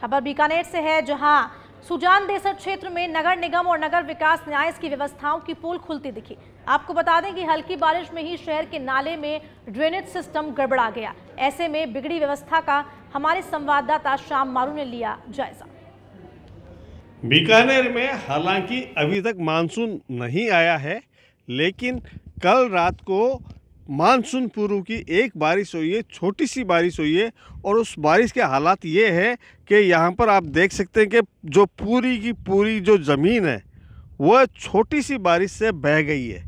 खबर बीकानेर से है जहां सुजान देसर क्षेत्र में नगर निगम और नगर विकास न्यायस की व्यवस्थाओं की पोल खुलती दिखी आपको बता दें कि हल्की बारिश में ही शहर के नाले में ड्रेनेज सिस्टम गड़बड़ा गया ऐसे में बिगड़ी व्यवस्था का हमारे संवाददाता श्याम मारू ने लिया जायजा बीकानेर में हालांकि अभी तक मानसून नहीं आया है लेकिन कल रात को मानसून पूर्व की एक बारिश हुई है छोटी सी बारिश हुई है और उस बारिश के हालात ये है कि यहाँ पर आप देख सकते हैं कि जो पूरी की पूरी जो ज़मीन है वह छोटी सी बारिश से बह गई है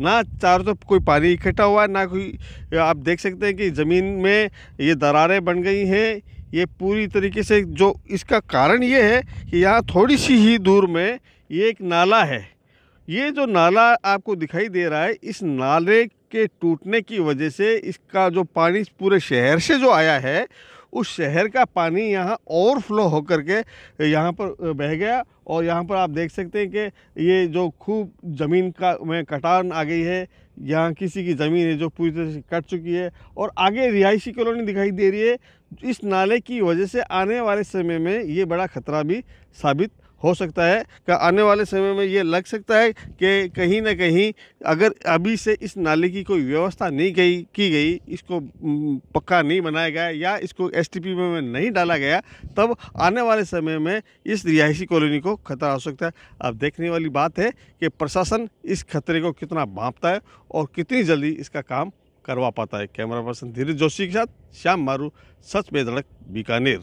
ना चारों तरफ तो कोई पानी इकट्ठा हुआ है ना कोई आप देख सकते हैं कि ज़मीन में ये दरारें बन गई हैं ये पूरी तरीके से जो इसका कारण ये है कि यहाँ थोड़ी सी ही दूर में ये एक नाला है ये जो नाला आपको दिखाई दे रहा है इस नाले के टूटने की वजह से इसका जो पानी पूरे शहर से जो आया है उस शहर का पानी यहाँ फ्लो होकर के यहाँ पर बह गया और यहाँ पर आप देख सकते हैं कि ये जो खूब ज़मीन का में कटान आ गई है यहाँ किसी की ज़मीन है जो पूरी तरह से कट चुकी है और आगे रिहायशी कॉलोनी दिखाई दे रही है इस नाले की वजह से आने वाले समय में ये बड़ा ख़तरा भी साबित हो सकता है कि आने वाले समय में ये लग सकता है कि कहीं ना कहीं अगर अभी से इस नाले की कोई व्यवस्था नहीं गई की गई इसको पक्का नहीं बनाया गया या इसको एस में नहीं डाला गया तब आने वाले समय में इस रिहायशी कॉलोनी को खतरा हो सकता है अब देखने वाली बात है कि प्रशासन इस खतरे को कितना भाँपता है और कितनी जल्दी इसका काम करवा पाता है कैमरा पर्सन धीरज जोशी के साथ श्याम मारू सच बेधड़क बीकानेर